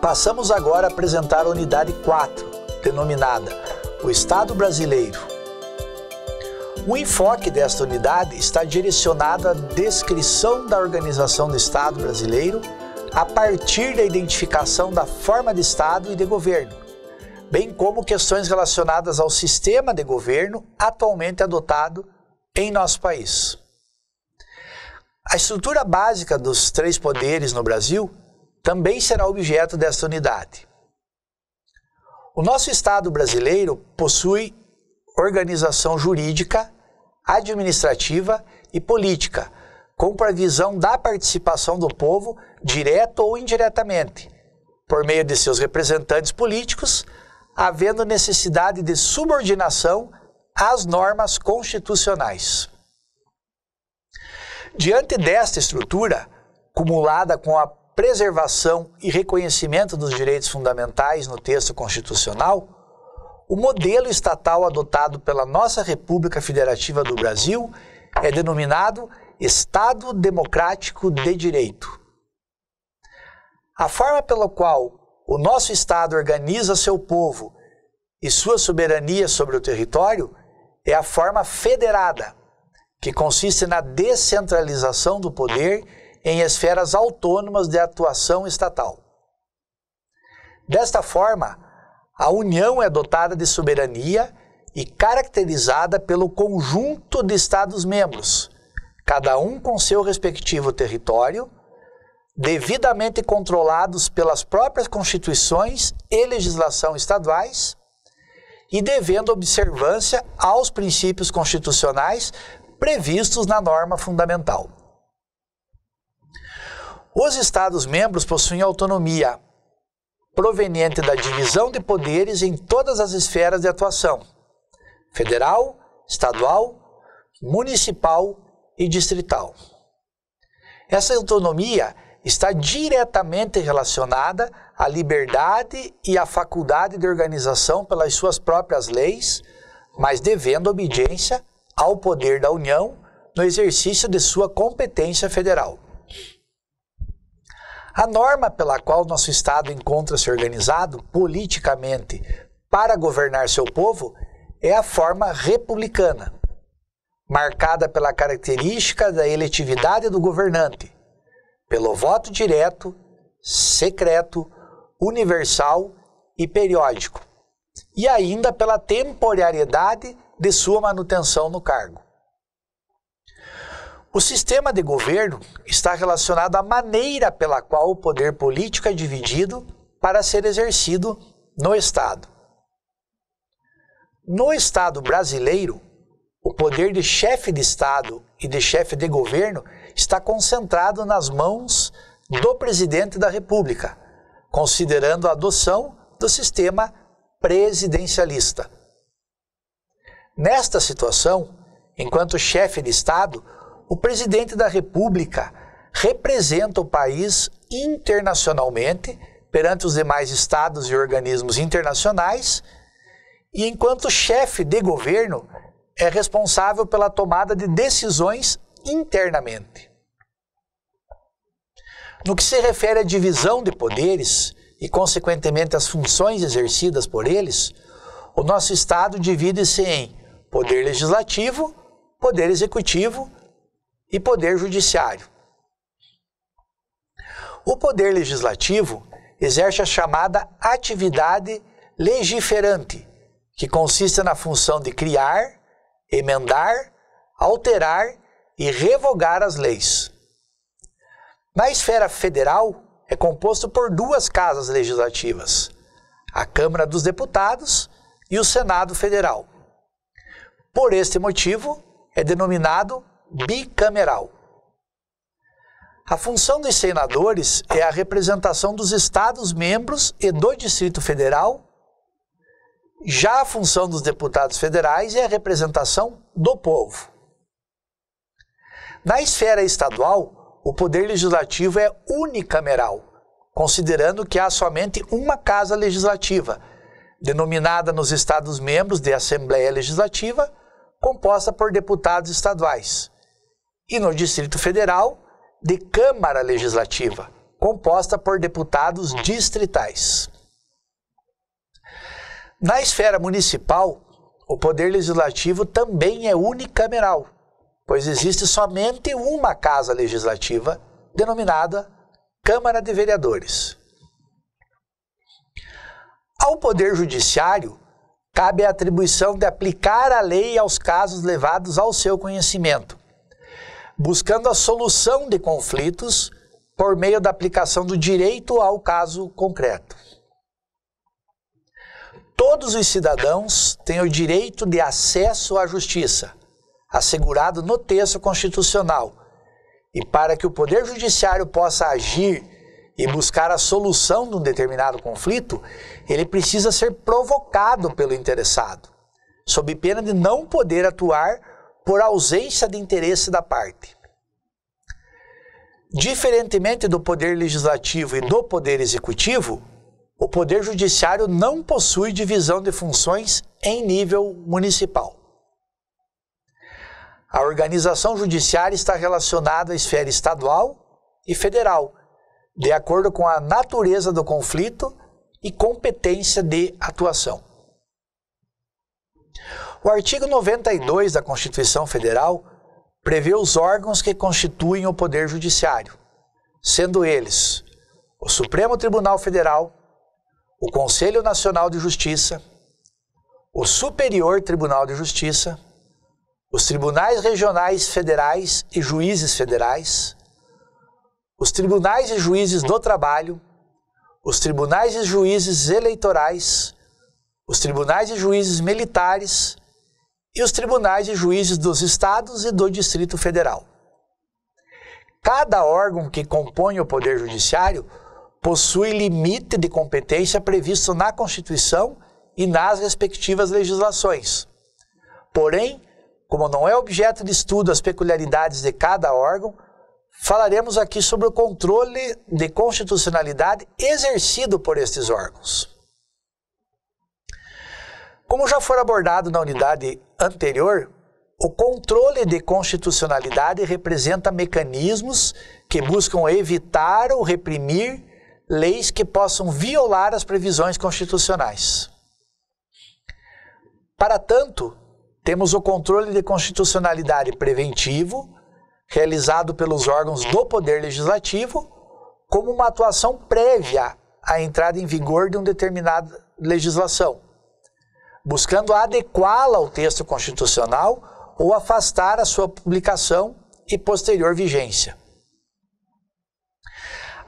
Passamos agora a apresentar a unidade 4, denominada O Estado Brasileiro. O enfoque desta unidade está direcionado à descrição da organização do Estado brasileiro a partir da identificação da forma de Estado e de governo, bem como questões relacionadas ao sistema de governo atualmente adotado em nosso país. A estrutura básica dos três poderes no Brasil também será objeto desta unidade. O nosso Estado brasileiro possui organização jurídica, administrativa e política, com previsão da participação do povo, direto ou indiretamente, por meio de seus representantes políticos, havendo necessidade de subordinação às normas constitucionais. Diante desta estrutura, cumulada com a preservação e reconhecimento dos direitos fundamentais no texto constitucional, o modelo estatal adotado pela nossa República Federativa do Brasil é denominado Estado Democrático de Direito. A forma pela qual o nosso Estado organiza seu povo e sua soberania sobre o território é a forma federada, que consiste na descentralização do poder em esferas autônomas de atuação estatal. Desta forma, a União é dotada de soberania e caracterizada pelo conjunto de Estados-membros, cada um com seu respectivo território, devidamente controlados pelas próprias constituições e legislação estaduais e devendo observância aos princípios constitucionais previstos na norma fundamental. Os Estados-membros possuem autonomia proveniente da divisão de poderes em todas as esferas de atuação: federal, estadual, municipal e distrital. Essa autonomia está diretamente relacionada à liberdade e à faculdade de organização pelas suas próprias leis, mas devendo obediência ao poder da União no exercício de sua competência federal. A norma pela qual nosso Estado encontra-se organizado politicamente para governar seu povo é a forma republicana, marcada pela característica da eletividade do governante, pelo voto direto, secreto, universal e periódico, e ainda pela temporariedade de sua manutenção no cargo. O sistema de governo está relacionado à maneira pela qual o poder político é dividido para ser exercido no Estado. No Estado brasileiro, o poder de chefe de Estado e de chefe de governo está concentrado nas mãos do presidente da República, considerando a adoção do sistema presidencialista. Nesta situação, enquanto chefe de Estado, o presidente da República representa o país internacionalmente perante os demais estados e organismos internacionais, e enquanto chefe de governo é responsável pela tomada de decisões internamente. No que se refere à divisão de poderes e, consequentemente, às funções exercidas por eles, o nosso Estado divide-se em poder legislativo, poder executivo e poder judiciário. O poder legislativo exerce a chamada atividade legiferante, que consiste na função de criar, emendar, alterar e revogar as leis. Na esfera federal, é composto por duas casas legislativas, a Câmara dos Deputados e o Senado Federal. Por este motivo, é denominado bicameral. A função dos senadores é a representação dos estados membros e do Distrito Federal. Já a função dos deputados federais é a representação do povo. Na esfera estadual, o poder legislativo é unicameral, considerando que há somente uma casa legislativa, denominada nos estados membros de Assembleia Legislativa, composta por deputados estaduais e no Distrito Federal, de Câmara Legislativa, composta por deputados distritais. Na esfera municipal, o poder legislativo também é unicameral, pois existe somente uma casa legislativa, denominada Câmara de Vereadores. Ao Poder Judiciário, cabe a atribuição de aplicar a lei aos casos levados ao seu conhecimento, buscando a solução de conflitos por meio da aplicação do direito ao caso concreto. Todos os cidadãos têm o direito de acesso à justiça, assegurado no texto constitucional. E para que o Poder Judiciário possa agir e buscar a solução de um determinado conflito, ele precisa ser provocado pelo interessado, sob pena de não poder atuar por ausência de interesse da parte. Diferentemente do poder legislativo e do poder executivo, o poder judiciário não possui divisão de funções em nível municipal. A organização judiciária está relacionada à esfera estadual e federal, de acordo com a natureza do conflito e competência de atuação. O artigo 92 da Constituição Federal prevê os órgãos que constituem o Poder Judiciário, sendo eles o Supremo Tribunal Federal, o Conselho Nacional de Justiça, o Superior Tribunal de Justiça, os tribunais regionais federais e juízes federais, os tribunais e juízes do trabalho, os tribunais e juízes eleitorais, os tribunais e juízes militares e os tribunais e juízes dos estados e do Distrito Federal. Cada órgão que compõe o Poder Judiciário possui limite de competência previsto na Constituição e nas respectivas legislações. Porém, como não é objeto de estudo as peculiaridades de cada órgão, falaremos aqui sobre o controle de constitucionalidade exercido por estes órgãos. Como já foi abordado na unidade anterior, o controle de constitucionalidade representa mecanismos que buscam evitar ou reprimir leis que possam violar as previsões constitucionais. Para tanto, temos o controle de constitucionalidade preventivo, realizado pelos órgãos do Poder Legislativo, como uma atuação prévia à entrada em vigor de uma determinada legislação, buscando adequá-la ao texto constitucional ou afastar a sua publicação e posterior vigência.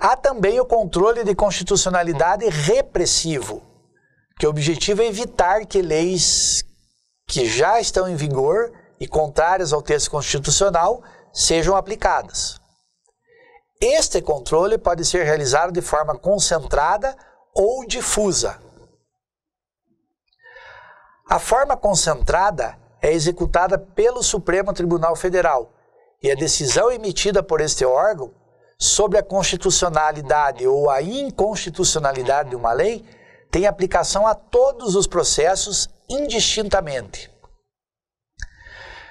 Há também o controle de constitucionalidade repressivo, que o objetivo é evitar que leis que já estão em vigor e contrárias ao texto constitucional sejam aplicadas. Este controle pode ser realizado de forma concentrada ou difusa, a forma concentrada é executada pelo Supremo Tribunal Federal e a decisão é emitida por este órgão sobre a constitucionalidade ou a inconstitucionalidade de uma lei tem aplicação a todos os processos indistintamente.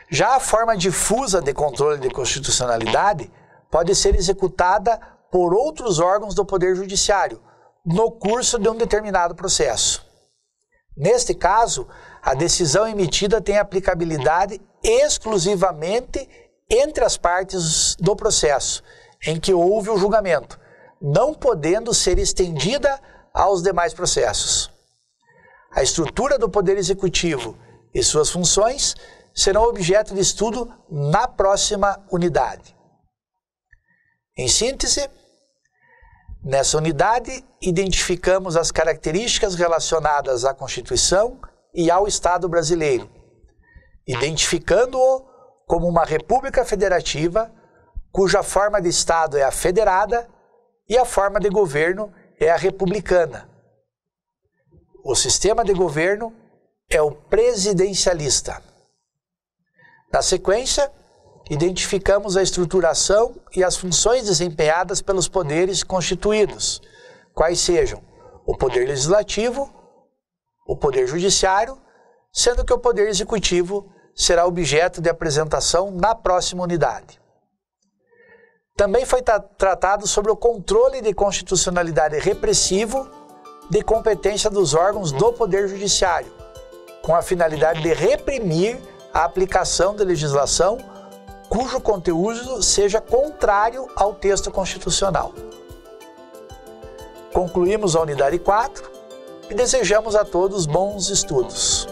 Já a forma difusa de controle de constitucionalidade pode ser executada por outros órgãos do Poder Judiciário no curso de um determinado processo. Neste caso, a decisão emitida tem aplicabilidade exclusivamente entre as partes do processo em que houve o julgamento, não podendo ser estendida aos demais processos. A estrutura do Poder Executivo e suas funções serão objeto de estudo na próxima unidade. Em síntese, Nessa unidade, identificamos as características relacionadas à Constituição e ao Estado brasileiro, identificando-o como uma república federativa cuja forma de Estado é a federada e a forma de governo é a republicana. O sistema de governo é o presidencialista. Na sequência, identificamos a estruturação e as funções desempenhadas pelos poderes constituídos, quais sejam o poder legislativo, o poder judiciário, sendo que o poder executivo será objeto de apresentação na próxima unidade. Também foi tra tratado sobre o controle de constitucionalidade repressivo de competência dos órgãos do Poder Judiciário, com a finalidade de reprimir a aplicação da legislação cujo conteúdo seja contrário ao texto constitucional. Concluímos a unidade 4 e desejamos a todos bons estudos.